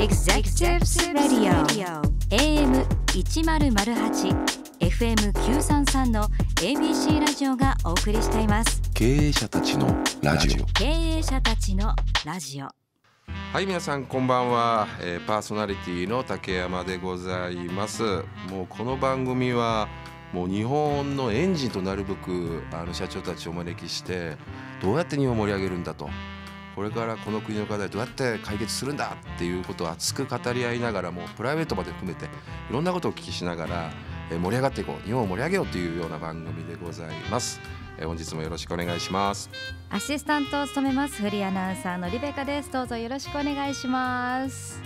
Executive Radio AM 一ゼロゼ八 FM 九三三の ABC ラジオがお送りしています。経営者たちのラジオ。経営者たちのラジオ。はい皆さんこんばんは、えー、パーソナリティの竹山でございますもうこの番組はもう日本のエンジンとなるべくあの社長たちをお招きしてどうやって日本を盛り上げるんだとこれからこの国の課題どうやって解決するんだっていうことを熱く語り合いながらもプライベートまで含めていろんなことをお聞きしながら盛り上がっていこう日本を盛り上げようというような番組でございます。本日もよろしくお願いしますアシスタントを務めますフリーアナウンサーのリベカですどうぞよろしくお願いします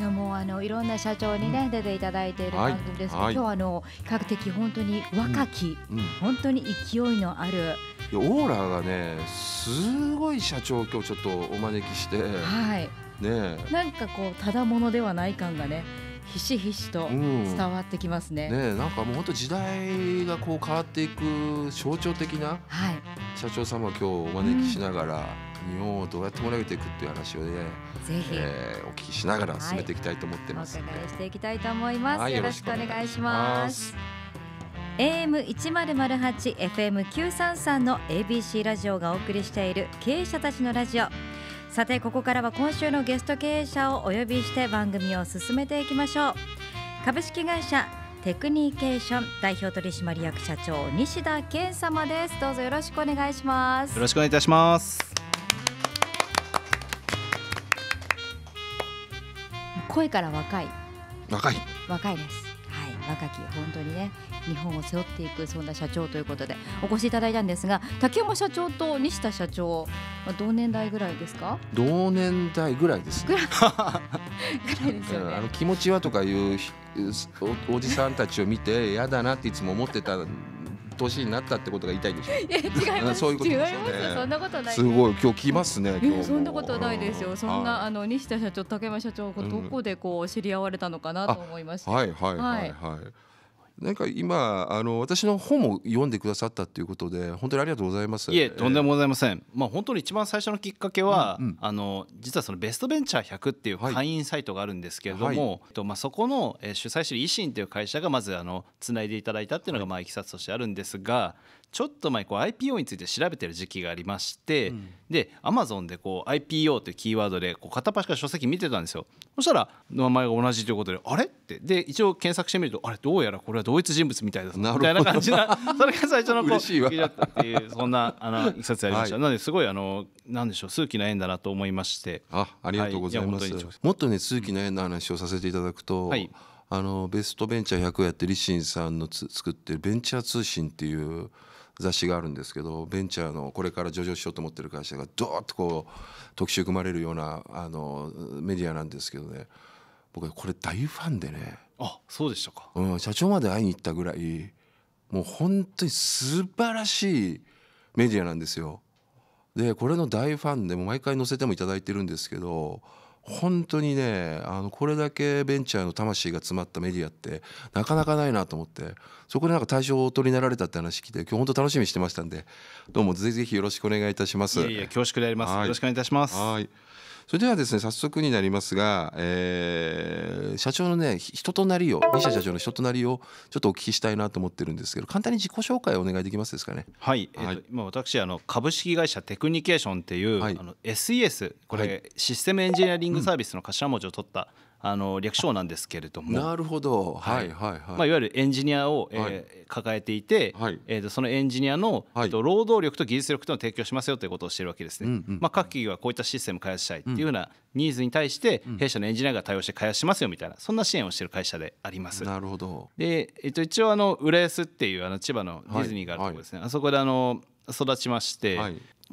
いやもうあのいろんな社長にね、うん、出ていただいている番組ですけど、はい、今日あの比較的本当に若き、うん本当に勢いのあるオーラがねすごい社長今日ちょっとお招きして、はい、ねなんかこうただものではない感がねひしひしと伝わってきますねうん、ねなんかもう本当時代がこう変わっていく象徴的な社長様を今日お招きしながら、日本をどうやって盛り上げていくっていう話をねぜひ、えー、お聞きしながら進めていきたいと思ってます、はい、お伺いしていきたいと思います、はい、よろしくお願いします AM1008FM933 の ABC ラジオがお送りしている経営者たちのラジオさてここからは今週のゲスト経営者をお呼びして番組を進めていきましょう株式会社テクニケーション代表取締役社長西田健様ですどうぞよろしくお願いしますよろしくお願いいたします声から若い若い若いです若き本当にね日本を背負っていくそんな社長ということでお越しいただいたんですが竹山社長と西田社長、まあ、同年代ぐらいですか同年代ぐらいです、あの気持ちはとかいうおじさんたちを見て嫌だなっていつも思ってた年になったってことが言いたいでしょいや違いますそういうこと、ね、違いますそんなことないすごい今日来ますね今日そんなことないですよそんなあの西田社長竹山社長どこでこう知り合われたのかなと思いましはいはいはいはい、はいなんか今あの私の本も読んでくださったということで本当にありがとうございます。いえとんでもございません。えー、まあ本当に一番最初のきっかけは、うんうん、あの実はそのベストベンチャー100っていう会員サイトがあるんですけれども、はいはい、とまあそこの主催者維新という会社がまずあのつないでいただいたっていうのがまあいきさつとしてあるんですが、ちょっと前こう IPO について調べてる時期がありまして、うん、で Amazon でこう IPO というキーワードでこう片っ端から書籍見てたんですよそしたら名前が同じということであれってで一応検索してみるとあれどうやらこれは同一人物みたいだみたいな感じな それが最初のこうしいわっていうそんなあの いきさつありました、はい、なのですごいあのなんでしょう数奇な縁だなと思いましてあありがとうございます、はい、もっとね数奇な縁の話をさせていただくと、はいあのベストベンチャー100やってシンさんのつ作ってるベンチャー通信っていう雑誌があるんですけどベンチャーのこれから上場しようと思ってる会社がドーッとこう特集組まれるようなあのメディアなんですけどね僕はこれ大ファンでねあそうでしたか、うん、社長まで会いに行ったぐらいもう本当に素晴らしいメディアなんですよ。でこれの大ファンでも毎回載せても頂いてるんですけど。本当にねあのこれだけベンチャーの魂が詰まったメディアってなかなかないなと思ってそこでなんか対象を取りになられたって話聞いて今日本当楽しみにしてましたんでどうもぜひぜひよろしくお願いいたしますいやいや恐縮であります、はい、よろしくお願いいたしますはいそれではですね早速になりますが、えー、社長のね人となりを西社長の人となりをちょっとお聞きしたいなと思ってるんですけど簡単に自己紹介をお願いできますですかね。はい、えー、と今私あの株式会社テクニケーションっていう、はい、あの SES これ、システムエンジニアリングサービスの頭文字を取った、あの略称なんですけれどもなるほど、はいはいはいまあ、いわゆるエンジニアを、えー、はい抱えていて、はい、えー、とそのエンジニアの、はい、労働力と技術力というのを提供しますよということをしているわけですね。うんうん、まあ、各企業はこういったシステムを開発したいっていうようなニーズに対して、弊社のエンジニアが対応して開発しますよみたいなそんな支援をしている会社であります。なるほどで、えー、と一応あの浦安っていうあの千葉のディズニーがあるところですね、はい、あそこであの育ちまして、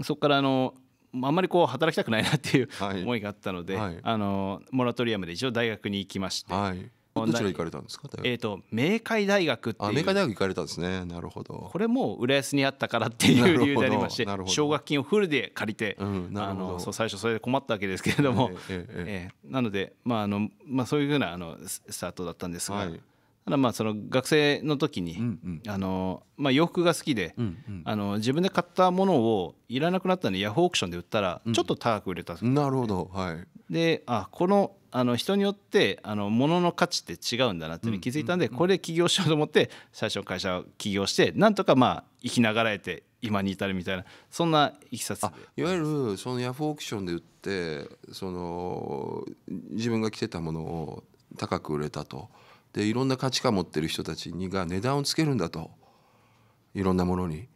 そこからあのあんまりこう働きたくないなっていう、はい、思いがあったので、はい、あのモラトリアムで一応大学に行きまして、はい、どちら行かれたんですかえっ、ー、と明海大学っていう明海大学行かれたんですねなるほどこれも浦安にあったからっていう理由でありまして奨学金をフルで借りて、うん、あのそう最初それで困ったわけですけれども、えー、えーえー、なので、まああのまあ、そういうふうなあのスタートだったんですが、はい、ただまあその学生の時に、うんうん、あのまあ、洋服が好きで、うんうん、あの自分で買ったものをいらなくなったのでヤフーオークションで売ったらちょっと高く売れた、うん、なるほど、はい、であこのあの人によってあの物の価値って違うんだなって気づいたんで、これで起業しようと思って最初の会社を起業してなんとかまあ生きながらえて今に至るみたいなそんないきさついわゆるそのヤフーオークションで売ってその自分が着てたものを高く売れたと。でいろんな価値観持ってる人たちにが値段をつけるんだといろんなものに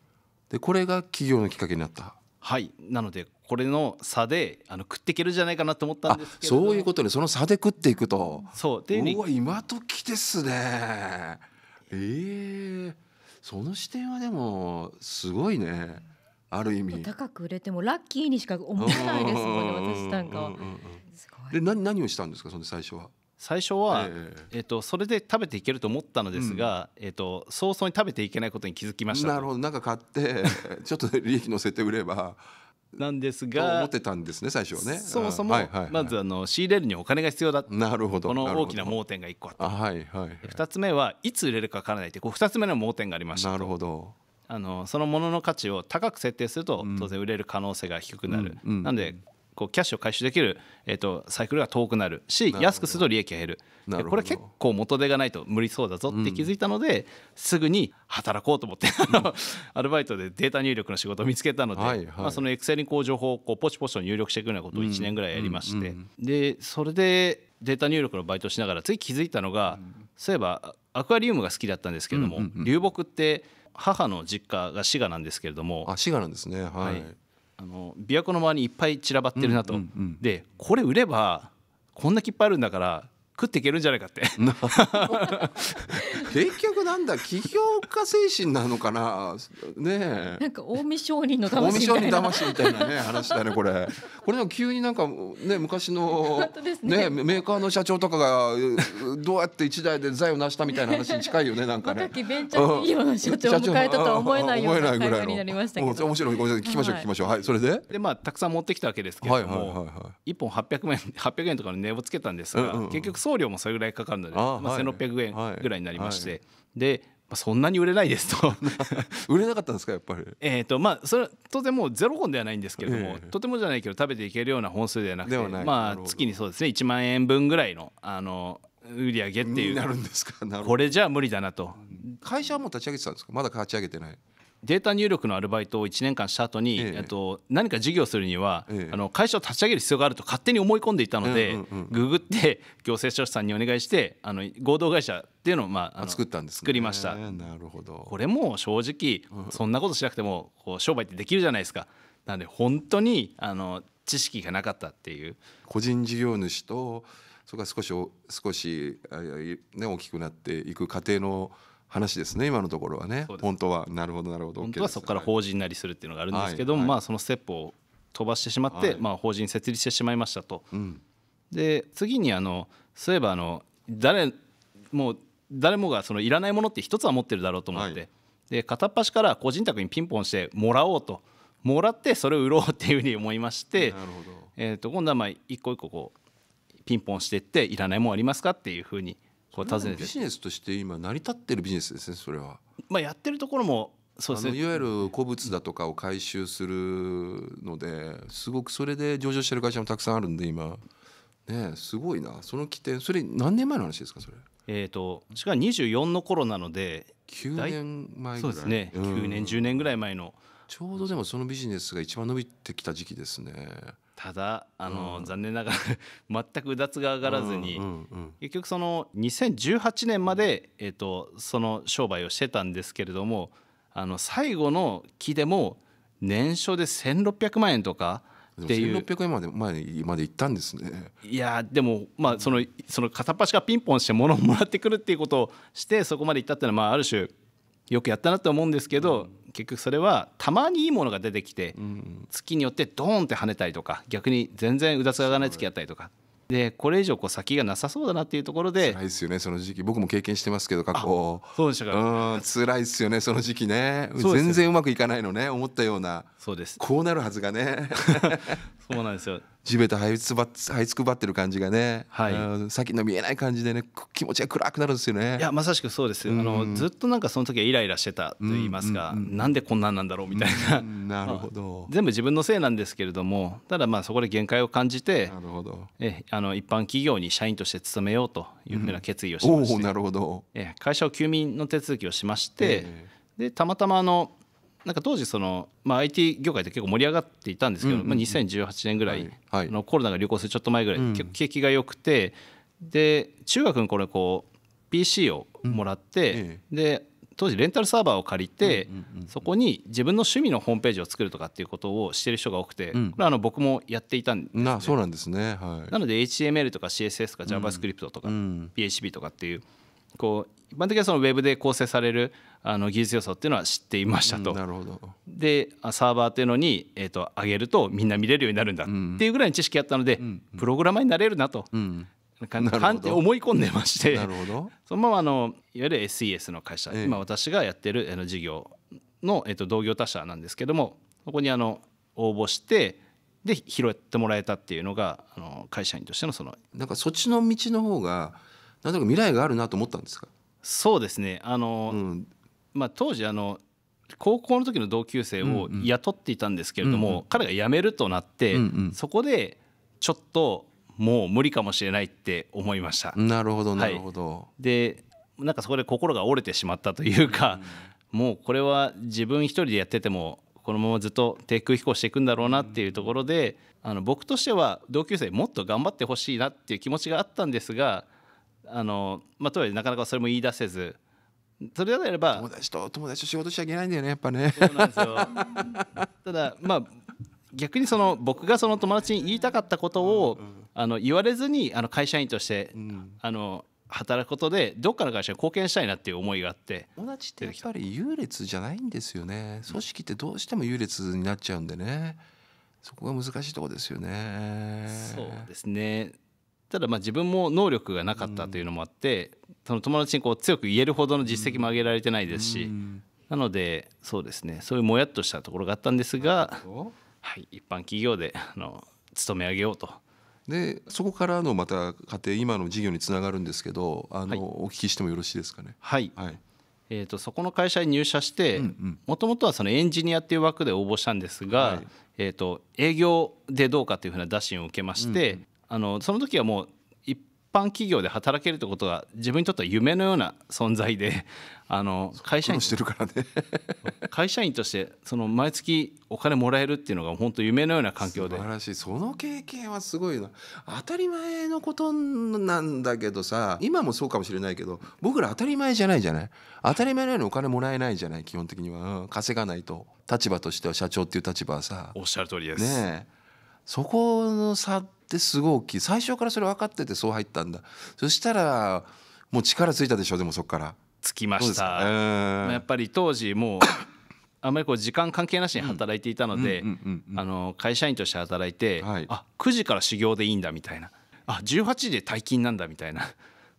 でこれが企業のきっかけになったはいなのでこれの差であの食っていけるんじゃないかなと思ったんですけどそういうことねその差で食っていくとそうでうわ今時ですねええー、その視点はでもすごいねある意味高く売れてもラッキーにしか思えないですもんね私なんかは。で何何をしたんですかその最初は。最初は、えっと、それで食べていけると思ったのですが、えっと、早々に食べていけないことに気づきましたなるほどなんか買って ちょっと利益乗せて売ればなんですが思ってたんですね最初はねそもそもまずあの仕入れるにお金が必要だなるほどこの大きな盲点が1個あったはいはい、2つ目はいつ売れるか分からないってこう2つ目の盲点がありましたなるほどあのそのものの価値を高く設定すると当然売れる可能性が低くなる、なのでこうキャッシュを回収できる、えー、とサイクルが遠くなるし安くすると利益が減るこれ結構元手がないと無理そうだぞって気づいたので、うん、すぐに働こうと思って アルバイトでデータ入力の仕事を見つけたので、はいはい、まあ、そのエクセルにこう情報をこうポチポチと入力していくようなことを1年ぐらいやりまして、うんうん、でそれでデータ入力のバイトしながら次気づいたのが、そういえばアクアリウムが好きだったんですけれども、流木って母の実家が滋賀なんですけれどもあ滋賀なんですねはい、はいあの琵琶湖の周りにいっぱい散らばってるなと、でこれ売ればこんなきっぱいあるんだから食っていけるんじゃないかって結局なんだ起業家精神なのかなねなんか近江商人の魂みた近江商人魂みたいなね話だねこれこれの急になんかね昔のねメーカーの社長とかがどうやって一代で財を成したみたいな話に近いよねなんかねベンチャー企業の社長を迎えたとは思えない思えないぐらい。面白いごめんなさい聞きましょう聞きましょうはいそれででまあたくさん持ってきたわけですけどい。一本八百円八百円とかの値をつけたんですが結局送料もそれぐらいかかるので、まあ、1600円ぐらいになりまして、はいはい、で、まあ、そんなに売れないですと 売れなかったんですかやっぱりえっ、とまあそれとてもゼロ本ではないんですけれども、えー、とてもじゃないけど食べていけるような本数ではなくてまあ月にそうですね1万円分ぐらいのあの売り上げっていうこれじゃ無理だなと会社はもう立ち上げてたんですかまだ立ち上げてないデータ入力のアルバイトを1年間した後に、ええと何か事業するには、えあの会社を立ち上げる必要があると勝手に思い込んでいたので、うんうんググって行政書士さんにお願いしてあの合同会社っていうのを、まあ、あの作ったんですね作りましたなるほどこれも正直そんなことしなくてもこう商売ってできるじゃないですか。なので本当にあの知識がなかったっていう。個人事業主とそこが少し少しあいね大きくなっていく過程の話ですね今のところはね本当はなるほどなるほど本当はそこから法人なりするっていうのがあるんですけど、もまあそのステップを飛ばしてしまって、まあ、法人設立してしまいましたと、で次にあのそういえばあの誰もう誰もがそのいらないものって一つは持ってるだろうと思って、で片っ端から個人宅にピンポンしてもらおうともらってそれを売ろうっていうふうに思いまして、えと今度はまあ一個一個こうピンポンしていっていらないもんありますかっていうふうにこう訪ねてビジネスとして今成り立ってるビジネスですねそれは。まあ、やってるところもそうですね、いわゆる古物だとかを回収するのですごくそれで上場してる会社もたくさんあるんで今ねすごいなその起点それ何年前の話ですかそれえっ、ー、としかも24の頃なので9年前ぐらいそうですね、うん、9年10年ぐらい前のちょうどでもそのビジネスが一番伸びてきた時期ですねただあの、うん、残念ながら 全くうだつが上がらずに、うんうんうん、結局その2018年まで、えーと、その商売をしてたんですけれどもあの最後の期でも年商で1600万円とか。っていう1600円まで前まで行ったんですねいやでもまあそのその片っ端からピンポンして物をもらってくるっていうことをしてそこまで行ったっていうのはまあある種よくやったなと思うんですけど、うん結局それはたまにいいものが出てきて、月によってドーンって跳ねたりとか逆に全然うだつが上がらない月あったりとかでこれ以上こう先がなさそうだなっていうところで辛いですよねその時期僕も経験してますけど過去そうでしたか辛いですよねその時期ね全然うまくいかないのね思ったようなそうですこうなるはずがね そうなんですよ地べた這いつば這いつくばってる感じがね、はい、先の見えない感じでね気持ちが暗くなるんですよねいやまさしくそうです、うん、あのずっとなんかその時はイライラしてたと言いますか、うんうんうん、なんでこんなんなんだろうみたいな、うん、なるほど 全部自分のせいなんですけれどもただまあそこで限界を感じてなるほどえあの一般企業に社員として勤めようというふうな決意をしまして、うん、なるほどえ会社を休眠の手続きをしまして、えー、でたまたまあのなんか当時その、まあ、IT 業界って結構盛り上がっていたんですけど、うんうんまあ、2018年ぐらいのコロナが流行するちょっと前ぐらい、結構景気が良くて、で中学の頃こう PC をもらって、うん、で当時レンタルサーバーを借りて、うん、そこに自分の趣味のホームページを作るとかっていうことをしてる人が多くて、これあの僕もやっていたんです、ね、なそうなんですね、はい、なので HTML とか CSS とか JavaScript とか PHP とかっていうこう一般的にはそのウェブで構成されるあの技術要素っていうのは知っていましたと、うん、なるほどでサーバーっていうのに、えーと、上げるとみんな見れるようになるんだっていうぐらいの知識あったので、うん、プログラマーになれるなと、うん、なんか思い込んでましてなるほどそのままあのいわゆる SES の会社、ええ、今私がやってるあの事業の、えーと、同業他社なんですけどもそこにあの応募してで拾ってもらえたっていうのがあの会社員としてのそのなんかそっちの道の方がなんと未来があるなと思ったんですかそうですねあの、うん、まあ、当時あの高校の時の同級生を雇っていたんですけれども、うんうん、彼が辞めるとなって、うんうん、そこでちょっともう無理かもしれないって思いました。なるほどなるほど、はい、でなんかそこで心が折れてしまったというか、うん、もうこれは自分一人でやっててもこのままずっと低空飛行していくんだろうなっていうところであの僕としては同級生もっと頑張ってほしいなっていう気持ちがあったんですがあの、まあ、とはいえなかなかそれも言い出せずそれであれば友達と友達と仕事しちゃいけないんだよねやっぱね ただまあ逆にその僕がその友達に言いたかったことを、あの言われずにあの会社員として、あの働くことでどっかの会社に貢献したいなっていう思いがあって友達ってやっぱり優劣じゃないんですよね組織ってどうしても優劣になっちゃうんでねそこが難しいとこですよねそうですねただまあ自分も能力がなかったというのもあって、その友達にこう強く言えるほどの実績も上げられてないですし、なのでそうですねそういうもやっとしたところがあったんですが、はい、一般企業であの勤め上げようと。でそこからのまた家庭今の事業につながるんですけどあの、はい、お聞きしてもよろしいですかね。はい、はいえーと、そこの会社に入社してもともとはそのエンジニアっていう枠で応募したんですが、はい、えーと、営業でどうかというふうな打診を受けまして、うあのその時はもう一般企業で働けるってことが自分にとっては夢のような存在で あの会社員してるからね 会社員としてその毎月お金もらえるっていうのが本当夢のような環境で素晴らしいその経験はすごいな当たり前のことなんだけどさ今もそうかもしれないけど僕ら当たり前じゃないじゃない当たり前のようにお金もらえないじゃない基本的には、うん、稼がないと立場としては社長っていう立場はさおっしゃる通りですねそこの差ってすごい大きい最初からそれ分かっててそう入ったんだそしたらもう力ついたでしょでもそこからつきました、やっぱり当時もう あんまりこう時間関係なしに働いていたので会社員として働いて、はい、あ9時から修行でいいんだみたいなあ18時で退勤なんだみたいな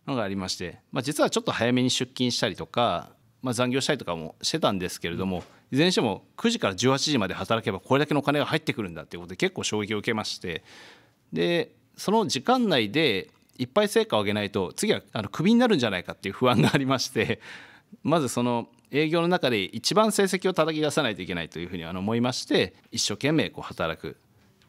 のがありまして、まあ、実はちょっと早めに出勤したりとかまあ、残業したりとかもしてたんですけれどもいずれにしても9時から18時まで働けばこれだけのお金が入ってくるんだっていうことで結構衝撃を受けましてでその時間内でいっぱい成果を上げないと次はあのクビになるんじゃないかっていう不安がありましてまずその営業の中で一番成績を叩き出さないといけないというふうにあの思いまして一生懸命こう働く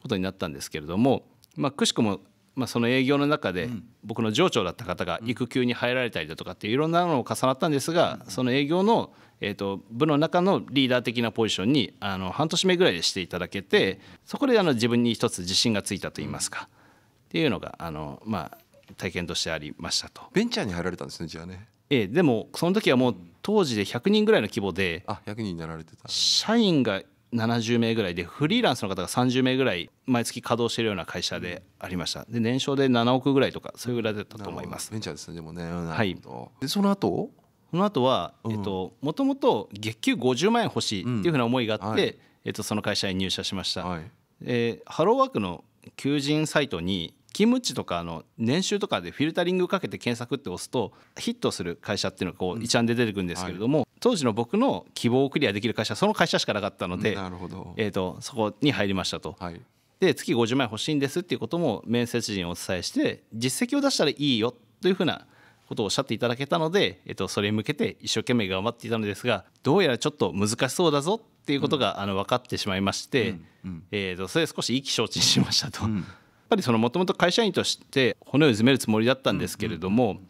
ことになったんですけれどもまあくしくもまあ、その営業の中で僕の上長だった方が育休に入られたりだとかっていろんなのを重なったんですがその営業のえと、部の中のリーダー的なポジションにあの半年目ぐらいでしていただけてそこであの自分に一つ自信がついたといいますかっていうのがあの、まあ、体験としてありましたと。ベンチャーに入られたんですねじゃあね。ええ、でもその時はもう当時で100人ぐらいの規模であ1人になられてた社員が70名ぐらいでフリーランスの方が30名ぐらい毎月稼働しているような会社でありましたで年商で7億ぐらいとかそういうぐらいだったと思いますベンチャーですねでもねはいでその後その後は、えっともともと月給50万円欲しいっていうふうな思いがあって、えっと、その会社に入社しました、はえハローワークの求人サイトに勤務地とかの年収とかでフィルタリングかけて検索って押すとヒットする会社っていうのがこう一覧で出てくるんですけれども、当時の僕の希望をクリアできる会社その会社しかなかったのでなるほど、えーと、そこに入りましたと。はい、で月50万円欲しいんですっていうことも面接陣お伝えして実績を出したらいいよというふうなことをおっしゃっていただけたので、えっと、それに向けて一生懸命頑張っていたのですがどうやらちょっと難しそうだぞっていうことが、うん、あの分かってしまいまして、うんうん、えーと、それで少し意気消沈しましたと。やっぱりそのもともと会社員として骨を詰めるつもりだったんですけれども、うんうん、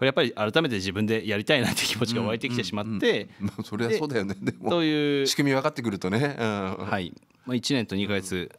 これやっぱり改めて自分でやりたいなって気持ちが湧いてきてしまって、それはそうだよねでもという仕組み分かってくるとね、はい、まあ、1年と2か月、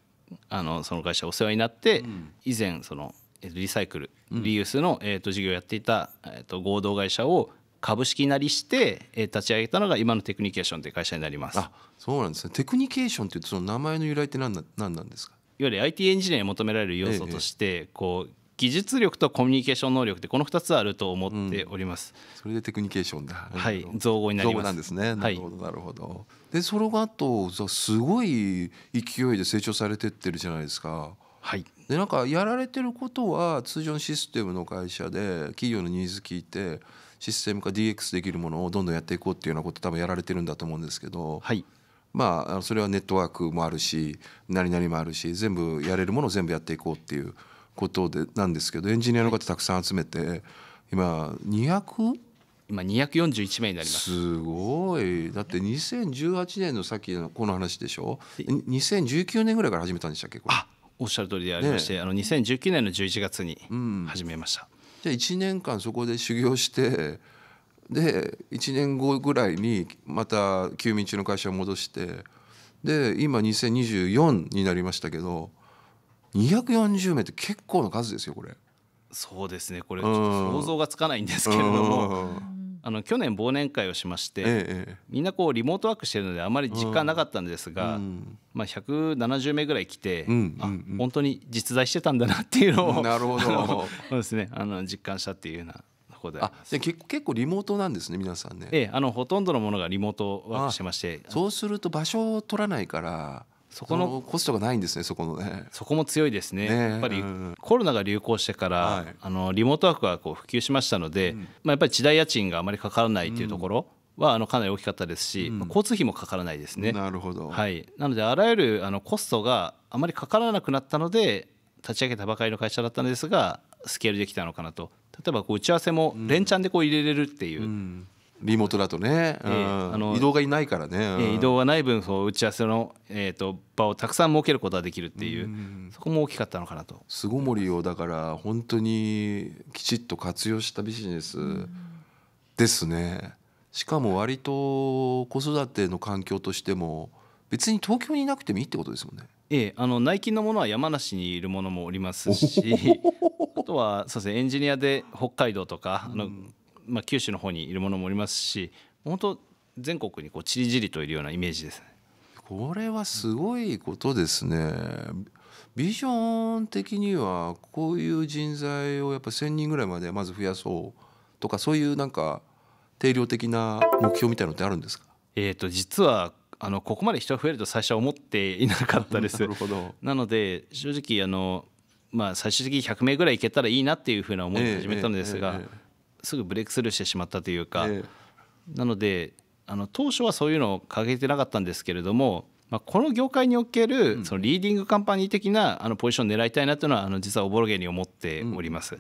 あのその会社お世話になって、以前そのリサイクルリユースの、えー、と事業をやっていた、えー、と合同会社を株式なりして、えー、立ち上げたのが今のテクニケーションという会社になりますあそうなんですねテクニケーションというとその名前の由来って何な何なんですかいわゆる IT エンジニアに求められる要素として、こう技術力とコミュニケーション能力ってこの2つあると思っております、うん、それでテクニケーションだはい造語になりますなんですねなるほど、なるほど、でそれがあとすごい勢いで成長されてってるじゃないですかはいでなんかやられてることは通常のシステムの会社で企業のニーズ聞いてシステム化 DX できるものをどんどんやっていこうっていうようなこと多分やられてるんだと思うんですけど、はい、まあそれはネットワークもあるし何々もあるし全部やれるものを全部やっていこうっていうことでなんですけどエンジニアの方たくさん集めて今 200? 今241名になりますすごいだって2018年のさっきのこの話でしょ2019年ぐらいから始めたんでしたっけこれあおっしゃる通りでありまして、ね、あの2019年の11月に始めました、うん、じゃあ1年間そこで修行してで1年後ぐらいにまた休眠中の会社を戻してで今2024になりましたけど240名って結構の数ですよこれ。そうですねこれちょっと想像がつかないんですけれども。あの去年忘年会をしまして、ええ、みんなこうリモートワークしてるのであまり実感なかったんですが、うん、まあ、170名ぐらい来て、うんうん、あ本当に実在してたんだなっていうのをなるほどそうです、ね、あの実感したっていうようなこであで結構リモートなんですね皆さんねええあのほとんどのものがリモートワークしてましてそうすると場所を取らないからそこのコストがないんですねそこのねそこも強いですね、ね、やっぱりコロナが流行してから、はい、あのリモートワークがこう普及しましたので、うん、まあ、やっぱり地代家賃があまりかからないというところ、はあのかなり大きかったですし、うん、交通費もかからないですね。なるほど。はい。なのであらゆるあのコストがあまりかからなくなったので立ち上げたばかりの会社だったんですがスケールできたのかなと。例えばこう打ち合わせも連チャンでこう入れれるっていう、うん、リモートだとね、えー、あの移動がいないからね、えー、移動がない分そう打ち合わせの、えーと、場をたくさん設けることができるっていう、うそこも大きかったのかなと巣ごもりをだから本当にきちっと活用したビジネスですねしかも割と子育ての環境としても別に東京にいなくてもいいってことですもんねええ、あの内勤のものは山梨にいるものもおりますし あとはそうです、ね、エンジニアで北海道とかあの、うんまあ、九州の方にいるものもおりますし本当全国にこうちりじりといるようなイメージですね。これはすごいことですね。ビジョン的にはこういう人材をやっぱ1,000人ぐらいまでまず増やそうとかそういうなんか定量的な目標みたいのってあるんですかえー、と実はあのここまで人が増えると最初は思っていなかったです。なるほどなので正直あの、まあ、最終的に100名ぐらいいけたらいいなっていうふうな思いで始めたのですが、えーえーえーすぐブレイクスルーしてしまったというか、ええ、なのであの当初はそういうのを掲げてなかったんですけれども、まあ、この業界におけるそのリーディングカンパニー的なあのポジションを狙いたいなというのはあの実はおぼろげに思っております。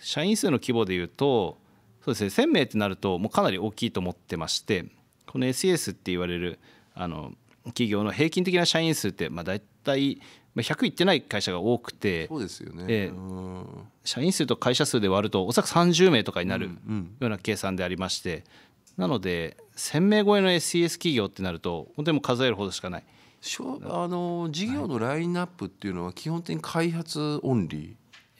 社員数の規模でいうとそうですね1,000名ってなるともうかなり大きいと思ってましてこの SES って言われるあの企業の平均的な社員数ってまあ大体100いってない会社が多くてそうですよね、えー、社員数と会社数で割るとおそらく30名とかになるような計算でありまして、なので1,000名超えの SES 企業ってなると本当にも数えるほどしかない。しょあの事業のラインナップっていうのは基本的に開発オンリー、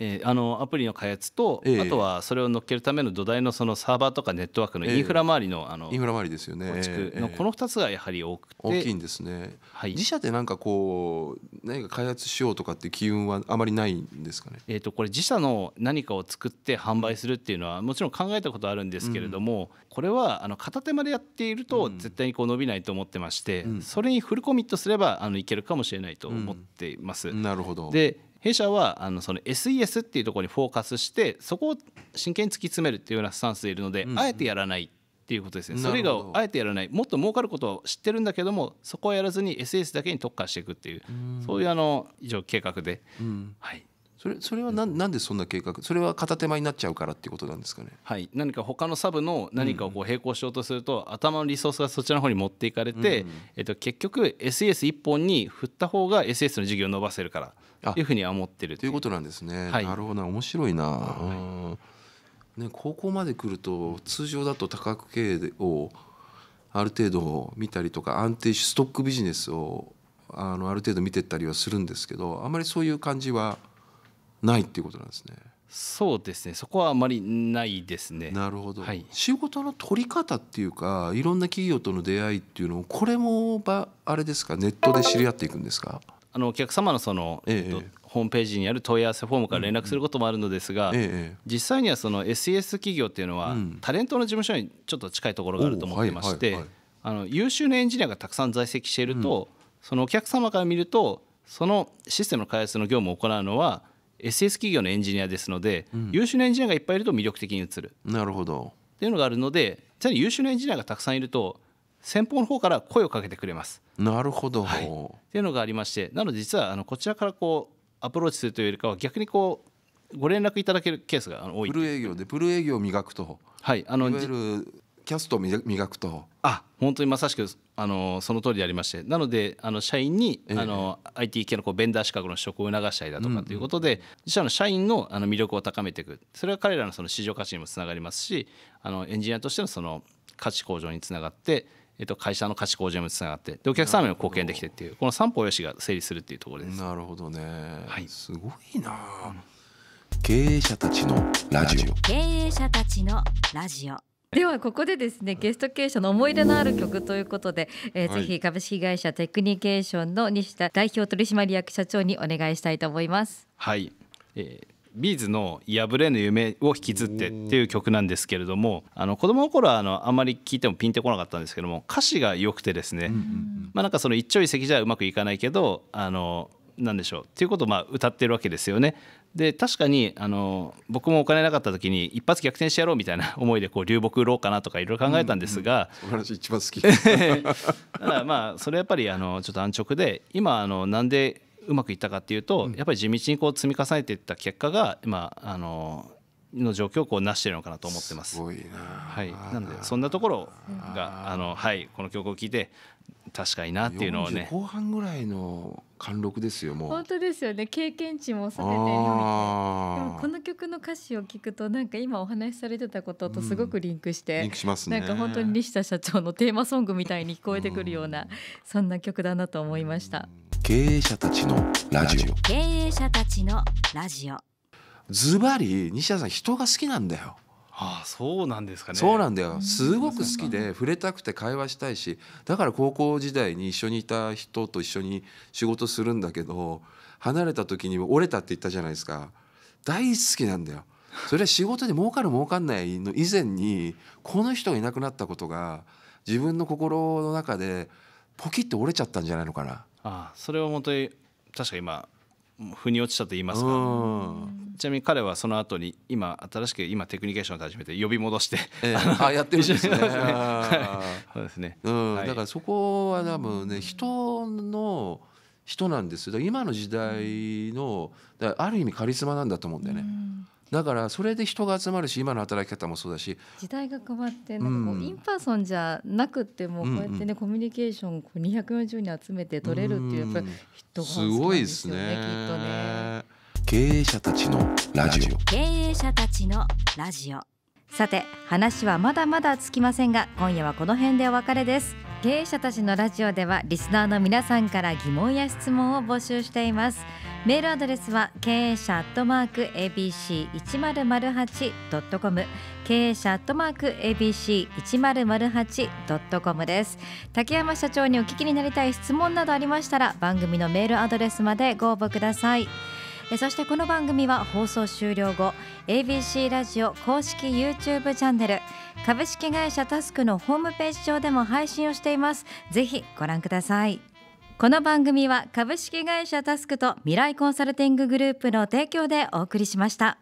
えー、あのアプリの開発と、えー、あとはそれを乗っけるための土台のそのサーバーとかネットワークのインフラ周りの,、あのインフラ周りですよね、構築のこの2つがやはり多くて大きいんですね、はい、自社で何かこう何か開発しようとかって機運はあまりないんですかね、えー、とこれ自社の何かを作って販売するっていうのはもちろん考えたことあるんですけれども、これはあの片手までやっていると絶対にこう伸びないと思ってまして、それにフルコミットすればあのいけるかもしれないと思っています。なるほどで弊社はあのその SES っていうところにフォーカスしてそこを真剣に突き詰めるっていうようなスタンスでいるので、うん、あえてやらないっていうことですねそれ以外をあえてやらないもっと儲かることを知ってるんだけどもそこはやらずに SS だけに特化していくっていう、うそういうあの以上計画で、うん、はいそれそれはななんでそんな計画それは片手間になっちゃうからっていうことなんですかね、はい、何か他のサブの何かをこう並行しようとすると、頭のリソースがそちらの方に持っていかれて、えっと、結局 SS1 本に振った方が SS の事業を伸ばせるからというふうには思ってるということなんですね、はい、なるほどな面白いな、はい、ね、高校まで来ると通常だと多角経をある程度見たりとか安定しストックビジネスをあのある程度見てったりはするんですけどあんまりそういう感じはないっていうことなんですね。そうですね。そこはあまりないですね。なるほど。はい、仕事の取り方っていうか、いろんな企業との出会いっていうのを、これもばあれですか、ネットで知り合っていくんですか。あのお客様のその、ええホームページにある問い合わせフォームから連絡することもあるのですが、ええ、実際にはその SES 企業っていうのは、タレントの事務所にちょっと近いところがあると思ってまして、あの優秀なエンジニアがたくさん在籍していると、そのお客様から見るとそのシステムの開発の業務を行うのは SS 企業のエンジニアですので、うん、優秀なエンジニアがいっぱいいると魅力的に映るなるほどっていうのがあるので常に優秀なエンジニアがたくさんいると先方の方から声をかけてくれます。なるほど、はい、っていうのがありましてなので実はあのこちらからこうアプローチするというよりかは逆にこうご連絡いただけるケースが多いプル営業でプル営業を磨くとはいあのいわゆるキャストを磨くとあ本当にまさしくあのその通りでありましてなのであの社員に、えあの IT 系のこうベンダー資格の職を促したりだとかということで、うんうん、自社の社員のあの魅力を高めていくそれは彼らのその市場価値にもつながりますしあのエンジニアとしてのその価値向上につながって、えっと、会社の価値向上にもつながってでお客様にも貢献できてっていうこの三方よしが整理するっていうところです。なるほどね、はい、すごいな、経営者たちのラジオ経営者たちのラジオではここでですねゲスト経営者の思い出のある曲ということで、えーぜひ株式会社テクニケーションの西田代表取締役社長にお願いしたいと思います。はい、えービーズの「破れぬ夢を引きずって」っていう曲なんですけれどもあの子供の頃はあのあんまり聞いてもピンてこなかったんですけども歌詞が良くてですね、まあなんかその一朝一夕じゃうまくいかないけどあのなんでしょうっていうことをまあ歌ってるわけですよね。で確かにあの僕もお金なかった時に一発逆転してやろうみたいな 思いでこう流木売ろうかなとかいろいろ考えたんですが、うんうん、話一番好き ただまあそれやっぱりあのちょっと安直で今あのなんでうまくいったかっていうと、やっぱり地道にこう積み重ねていった結果が今あのの状況をこうなしてるのかなと思ってます。すごいな。はい。なんでそんなところがあのはいこの曲を聴いて確かになっていうのをね。後半ぐらいの貫禄ですよもう。本当ですよね。経験値もされてでもこの曲の歌詞を聞くとなんか今お話しされてたこととすごくリンクして、うん、リンクしますね。なんか本当に西田社長のテーマソングみたいに聞こえてくるような、うん、そんな曲だなと思いました。経営者たちのラジオ。経営者たちのラジオ。ズバリ西田さん人が好きなんだよ。ああそうなんですかねそうなんだよすごく好きで触れたくて会話したいしだから高校時代に一緒にいた人と一緒に仕事するんだけど離れた時に折れたって言ったじゃないですか大好きなんだよそれは仕事で儲かる儲かんないの以前にこの人がいなくなったことが自分の心の中でポキッて折れちゃったんじゃないのかなああそれは本当に確か今腑に落ちたと言いますかちなみに彼はその後に今新しく今テクニケーションを始めて呼び戻して、えー、あやってるんですね そうですね、うんだからそこは多分ね人の人なんですよ今の時代のある意味カリスマなんだと思うんだよね。うんだからそれで人が集まるし今の働き方もそうだし時代が変わってなんかもうインパーソンじゃなくてもこうやってね、コミュニケーションを240人集めて取れるっていうやっぱ人がすごいですね、ね、きっとね。経営者たちのラジオ経営者たちのラジオさて話はまだまだつきませんが今夜はこの辺でお別れです経営者たちのラジオではリスナーの皆さんから疑問や質問を募集していますメールアドレスは経営者アットマーク abc1008.com 経営者アットマーク abc1008.com です竹山社長にお聞きになりたい質問などありましたら番組のメールアドレスまでご応募くださいそしてこの番組は放送終了後 ABC ラジオ公式 YouTube チャンネル株式会社タスクのホームページ上でも配信をしていますぜひご覧くださいこの番組は株式会社タスクと未来コンサルティンググループの提供でお送りしました。